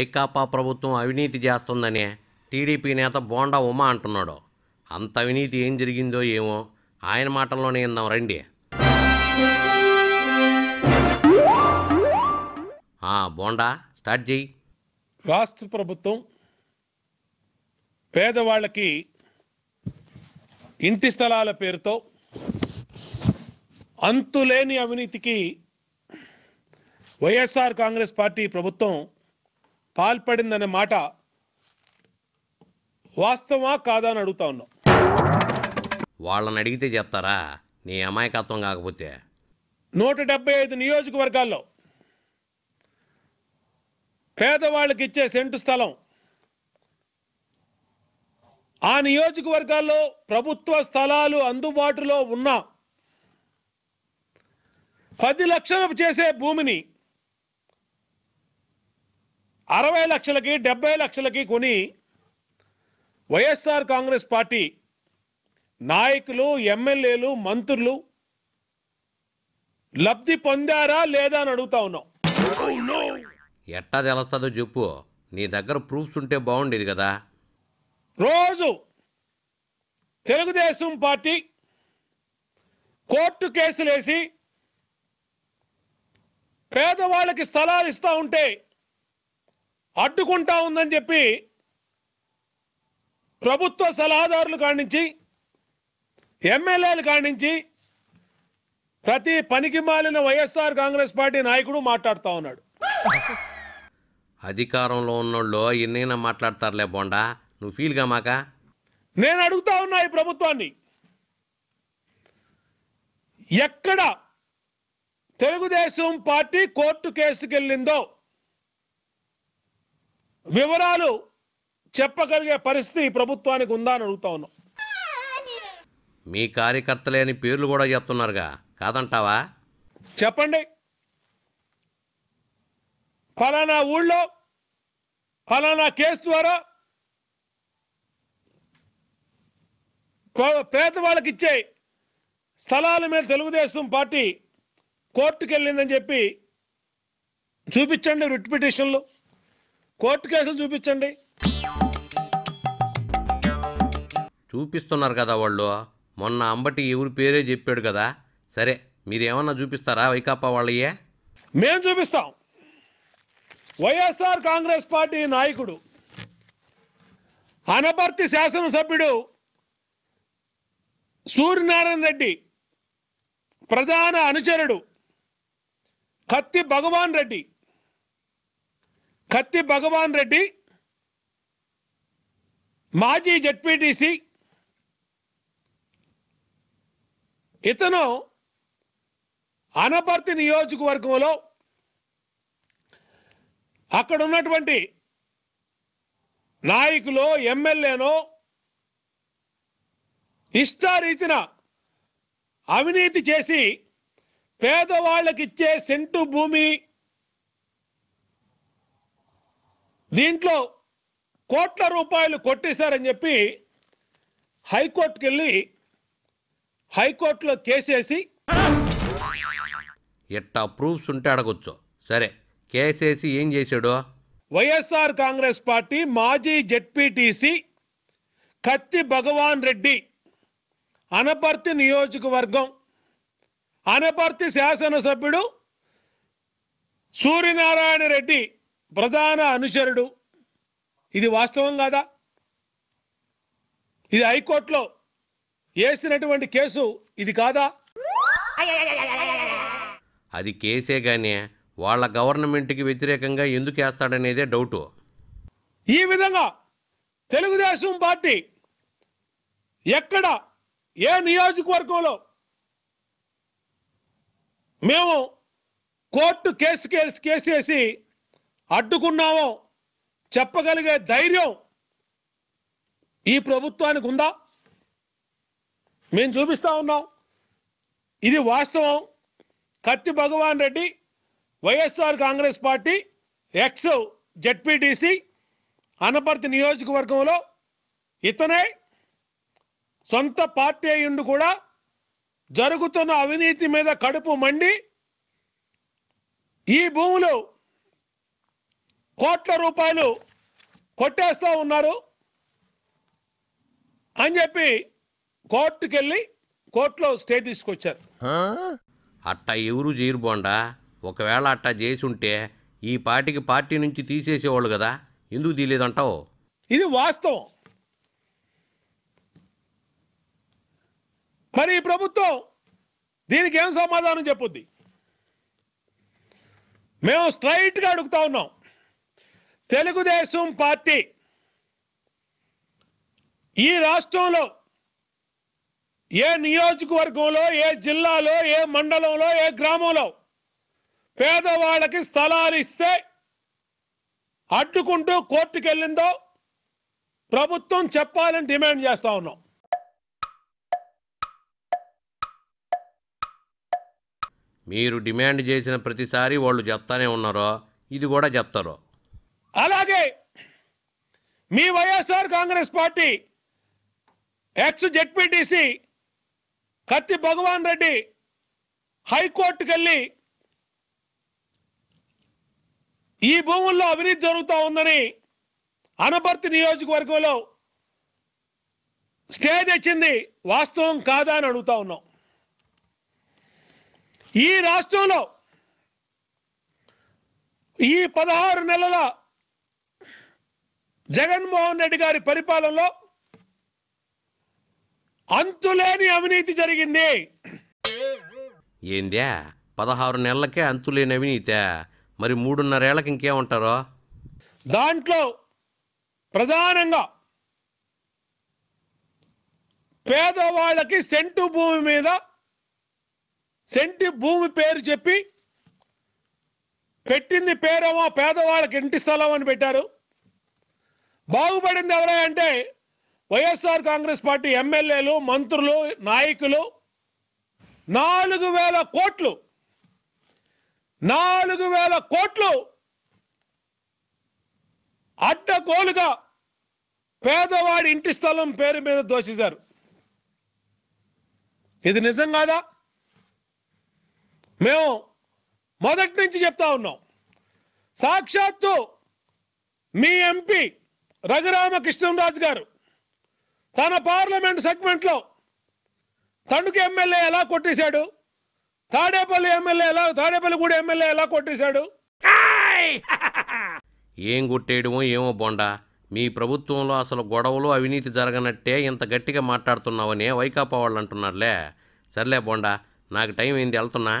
వైకాపా ప్రభుత్వం అవినీతి చేస్తుందని టీడీపీ నేత బోండా ఉమా అంటున్నాడు అంత అవినీతి ఏం జరిగిందో ఏమో ఆయన మాటల్లోనే ఇందాం రండి బోండా స్టార్ట్ చెయ్యి రాష్ట్ర ప్రభుత్వం పేదవాళ్ళకి ఇంటి స్థలాల పేరుతో అంతులేని అవినీతికి వైఎస్ఆర్ కాంగ్రెస్ పార్టీ ప్రభుత్వం పాల్పడిందనే మాట వాస్తవా కాదా అని అడుగుతా ఉన్నాం వాళ్ళని అడిగితే చెప్తారా నీ అమాయకత్వం కాకపోతే నూట డెబ్బై ఐదు నియోజకవర్గాల్లో పేదవాళ్ళకి ఇచ్చే సెంటు స్థలం ఆ నియోజకవర్గాల్లో ప్రభుత్వ స్థలాలు అందుబాటులో ఉన్న పది లక్షలు చేసే భూమిని అరవై లక్షలకి డెబ్బై లక్షలకి కొని వైఎస్ఆర్ కాంగ్రెస్ పార్టీ నాయకులు ఎమ్మెల్యేలు మంత్రులు లబ్ధి పొందారా లేదా అని అడుగుతా ఉన్నాం ఎట్టా తెలుస్తుందో చెప్పు నీ దగ్గర ప్రూఫ్స్ ఉంటే బాగుండేది కదా రోజు తెలుగుదేశం పార్టీ కోర్టు కేసులేసి పేదవాళ్ళకి స్థలాలు ఇస్తా ఉంటే అడ్డుకుంటా ఉందని చెప్పి ప్రభుత్వ సలహాదారులు కానించి ఎమ్మెల్యేలు కానించి ప్రతి పనికి మాలిన వైఎస్ఆర్ కాంగ్రెస్ పార్టీ నాయకుడు మాట్లాడుతూ ఉన్నాడు అధికారంలో ఉన్నోళ్ళు ఎన్నైనా మాట్లాడతారులే బోండా నువ్వు ఫీల్గా మాక నేను అడుగుతా ఉన్నా ఈ ప్రభుత్వాన్ని ఎక్కడ తెలుగుదేశం పార్టీ కోర్టు కేసుకెళ్ళిందో వివరాలు చెప్పగలిగే పరిస్థితి ప్రభుత్వానికి ఉందా అని అడుగుతా ఉన్నాం మీ లేని పేర్లు కూడా చెప్తున్నారుగా కాదంటావా చెప్పండి ఫలానా ఊళ్ళో ఫలానా కేసు ద్వారా పేదవాళ్ళకి ఇచ్చే స్థలాల మీద తెలుగుదేశం పార్టీ కోర్టుకు వెళ్ళిందని చెప్పి చూపించండి రిట్ పిటిషన్లు కోర్టు కేసులు చూపించండి చూపిస్తున్నారు కదా వాళ్ళు మొన్న అంబటి ఎవరి పేరే చెప్పాడు కదా సరే మీరేమన్నా చూపిస్తారా వైకాపా వాళ్ళయ్యే మేము చూపిస్తాం వైఎస్ఆర్ కాంగ్రెస్ పార్టీ నాయకుడు అనపర్తి శాసనసభ్యుడు సూర్యనారాయణ రెడ్డి ప్రధాన అనుచరుడు కత్తి భగవాన్ రెడ్డి కత్తి భగవాన్ రెడ్డి మాజీ జడ్పీటీసీ ఇతను అనపర్తి నియోజకవర్గంలో అక్కడ ఉన్నటువంటి నాయకులో ఎమ్మెల్యేనో ఇష్టారీతిన అవినీతి చేసి పేదవాళ్ళకిచ్చే సెంటు భూమి దీంట్లో కోట్ల రూపాయలు కొట్టేశారని చెప్పి హైకోర్టుకి వెళ్ళి హైకోర్టులో కేసేసి ఎట్టా ప్రూఫ్స్ ఉంటే అడగొచ్చు సరే కేసేసి ఏం చేశాడు వైఎస్ఆర్ కాంగ్రెస్ పార్టీ మాజీ జెడ్పీటీసీ కత్తి భగవాన్ రెడ్డి అనపర్తి నియోజకవర్గం అనపర్తి శాసనసభ్యుడు సూర్యనారాయణ రెడ్డి ప్రధాన అనుచరుడు ఇది వాస్తవం కాదా ఇది హైకోర్టులో వేసినటువంటి కేసు ఇది కాదా అది కేసే కానీ వాళ్ళ గవర్నమెంట్కి వ్యతిరేకంగా ఎందుకు వేస్తాడనేదే డౌటు ఈ విధంగా తెలుగుదేశం పార్టీ ఎక్కడ ఏ నియోజకవర్గంలో మేము కోర్టు కేసు కేసు కేసేసి అడ్డుకున్నామో చెప్పగలిగే ధైర్యం ఈ ప్రభుత్వానికి ఉందా మేము చూపిస్తా ఉన్నాం ఇది వాస్తవం Katti Bhagavan Reddy YSR Congress party ex ZPTC Anaparthi నియోజకవర్గంలో ఇతనే సొంత పార్టీ అయ్యుండి కూడా జరుగుతున్న అవినీతి మీద కడుపు మండి ఈ భూములు కోట్ల రూపాయలు కొట్టేస్తూ ఉన్నారు అని చెప్పి కోర్టుకి వెళ్ళి కోర్టులో స్టే తీసుకొచ్చారు అట్టా ఎవరు చేయరు ఒకవేళ అట్టా చేసి ఉంటే ఈ పార్టీకి పార్టీ నుంచి తీసేసేవాళ్ళు కదా ఎందుకు తీయలేదంటావు ఇది వాస్తవం మరి ఈ ప్రభుత్వం దీనికి ఏం సమాధానం చెప్పుద్ది మేము స్ట్రైట్గా అడుగుతా ఉన్నాం తెలుగుదేశం పార్టీ ఈ రాష్ట్రంలో ఏ నియోజకవర్గంలో ఏ జిల్లాలో ఏ మండలంలో ఏ గ్రామంలో పేదవాళ్ళకి స్థలాలు ఇస్తే అడ్డుకుంటూ కోర్టుకెళ్ళిందో ప్రభుత్వం చెప్పాలని డిమాండ్ చేస్తా ఉన్నాం మీరు డిమాండ్ చేసిన ప్రతిసారి వాళ్ళు చెప్తానే ఉన్నారో ఇది కూడా చెప్తారు అలాగే మీ YSR Congress party ex ZPTC Katti Bhagavan Reddy హైకోర్టుకు వెళ్ళి ఈ భూముల్లో అవినీతి జరుగుతూ ఉందని అనపర్తి నియోజకవర్గంలో స్టే తెచ్చింది వాస్తవం కాదా అని అడుగుతా ఉన్నాం ఈ రాష్ట్రంలో ఈ పదహారు నెలల జగన్మోహన్ రెడ్డి గారి పరిపాలనలో అంతులేని అవినీతి జరిగింది ఏంది పదహారు నెలలకే అంతులేని అవినీతే మరి మూడున్నరేళ్లకు ఇంకేమంటారో దాంట్లో ప్రధానంగా పేదవాళ్ళకి సెంటు భూమి మీద సెంటి భూమి పేరు చెప్పి పెట్టింది పేరేమో పేదవాళ్ళకి ఇంటి స్థలం అని పెట్టారు బాగుపడింది ఎవరా అంటే వైఎస్ఆర్ కాంగ్రెస్ పార్టీ ఎమ్మెల్యేలు మంత్రులు నాయకులు నాలుగు వేల కోట్లు నాలుగు వేల కోట్లు అడ్డగోలుగా పేదవాడి ఇంటి స్థలం పేరు మీద దోషించారు ఇది నిజం కాదా మేము మొదటి నుంచి చెప్తా ఉన్నాం సాక్షాత్తు మీ ఎంపీ రఘురామకృష్ణరాజు గారు తన పార్లమెంట్ సెగ్మెంట్లో తణుకు ఎమ్మెల్యే ఎలా కొట్టేశాడు తాడేపల్లి ఎమ్మెల్యే ఎలా తాడేపల్లి తాడేపల్లిగూడ ఎమ్మెల్యే ఎలా కొట్టేశాడు ఏం కొట్టేయడమో ఏమో బొండా మీ ప్రభుత్వంలో అసలు గొడవలు అవినీతి జరగనట్టే ఇంత గట్టిగా మాట్లాడుతున్నావని వైకాపా వాళ్ళు అంటున్నారులే సర్లే బొండా నాకు టైం ఏంది వెళ్తున్నా